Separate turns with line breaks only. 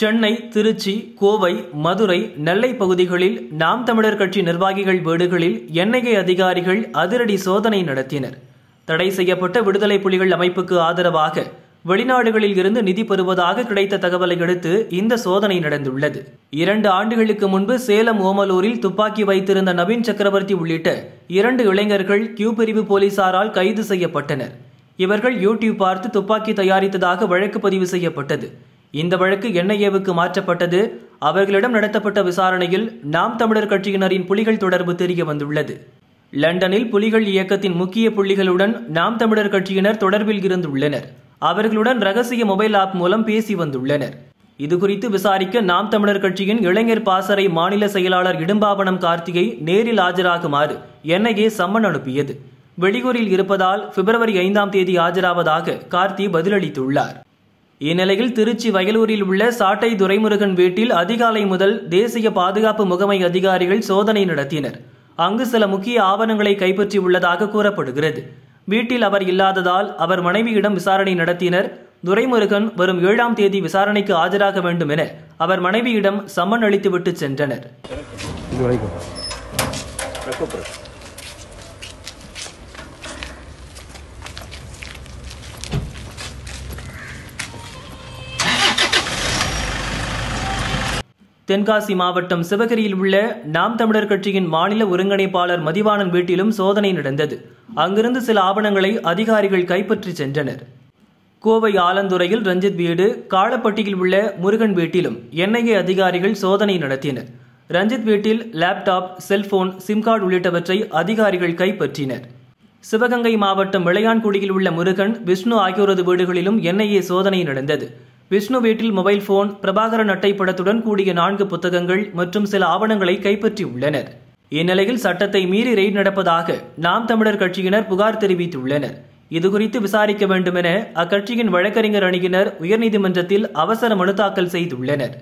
சென்னை திருச்சி கோவை மதுரை நெல்லை பகுதிகளில் நாம் தமிழர் கட்சி நிர்வாகிகள் வீடுகளில் என்ஐஏ அதிகாரிகள் அதிரடி சோதனை நடத்தினர் தடை செய்யப்பட்ட விடுதலை புலிகள் அமைப்புக்கு ஆதரவாக வெளிநாடுகளில் இருந்து நிதி பெறுவதாக கிடைத்த தகவலை அடுத்து இந்த சோதனை நடந்துள்ளது இரண்டு ஆண்டுகளுக்கு முன்பு சேலம் ஓமலூரில் துப்பாக்கி வைத்திருந்த நவீன் சக்கரவர்த்தி உள்ளிட்ட இரண்டு இளைஞர்கள் கியூ பிரிவு போலீசாரால் கைது செய்யப்பட்டனர் இவர்கள் யூடியூப் பார்த்து துப்பாக்கி தயாரித்ததாக வழக்கு பதிவு செய்யப்பட்டது இந்த வழக்கு என்ஐஏவுக்கு மாற்றப்பட்டது அவர்களிடம் நடத்தப்பட்ட விசாரணையில் நாம் தமிழர் கட்சியினரின் புலிகள் தொடர்பு தெரிய வந்துள்ளது லண்டனில் புலிகள் இயக்கத்தின் முக்கிய புள்ளிகளுடன் நாம் தமிழர் கட்சியினர் தொடர்பில் இருந்துள்ளனர் அவர்களுடன் ரகசிய மொபைல் ஆப் மூலம் பேசி வந்துள்ளனர் இதுகுறித்து விசாரிக்க நாம் தமிழர் கட்சியின் இளைஞர் பாசறை மாநில செயலாளர் இடும்பாவனம் கார்த்திகை நேரில் ஆஜராகுமாறு என்ஐஏ சம்மன் அனுப்பியது வெளியூரில் இருப்பதால் பிப்ரவரி ஐந்தாம் தேதி ஆஜராவதாக கார்த்தி பதிலளித்துள்ளார் இந்நிலையில் திருச்சி வயலூரில் உள்ள சாட்டை துரைமுருகன் வீட்டில் அதிகாலை முதல் தேசிய பாதுகாப்பு முகமை அதிகாரிகள் சோதனை நடத்தினர் அங்கு சில முக்கிய ஆவணங்களை கைப்பற்றியுள்ளதாக கூறப்படுகிறது வீட்டில் அவர் இல்லாததால் அவர் மனைவியிடம் விசாரணை நடத்தினர் துரைமுருகன் வரும் ஏழாம் தேதி விசாரணைக்கு ஆஜராக வேண்டும் என அவர் மனைவியிடம் சம்மன் அளித்துவிட்டு சென்றனர் தென்காசி மாவட்டம் சிவகிரியில் உள்ள நாம் தமிழர் கட்சியின் மாநில ஒருங்கிணைப்பாளர் மதிவாணன் வீட்டிலும் சோதனை நடந்தது அங்கிருந்து சில ஆவணங்களை அதிகாரிகள் கைப்பற்றி சென்றனர் கோவை ஆலந்துறையில் ரஞ்சித் வீடு காலப்பட்டியில் உள்ள முருகன் வீட்டிலும் என்ஐஏ அதிகாரிகள் சோதனை நடத்தினர் ரஞ்சித் வீட்டில் லேப்டாப் செல்போன் சிம் கார்டு உள்ளிட்டவற்றை அதிகாரிகள் கைப்பற்றினர் சிவகங்கை மாவட்டம் விளையான்குடியில் உள்ள முருகன் விஷ்ணு ஆகியோரது வீடுகளிலும் என்ஐஏ சோதனை நடந்தது விஷ்ணு வீட்டில் மொபைல் போன் பிரபாகரன் அட்டை படத்துடன் கூடிய நான்கு புத்தகங்கள் மற்றும் சில ஆவணங்களை கைப்பற்றியுள்ளனர் இந்நிலையில் சட்டத்தை மீறி ரெய்ட் நடப்பதாக நாம் தமிழர் கட்சியினர் புகார் தெரிவித்துள்ளனர் இதுகுறித்து விசாரிக்க வேண்டுமென அக்கட்சியின் வழக்கறிஞர் அணியினர் உயர்நீதிமன்றத்தில் அவசர மனு தாக்கல் செய்துள்ளனர்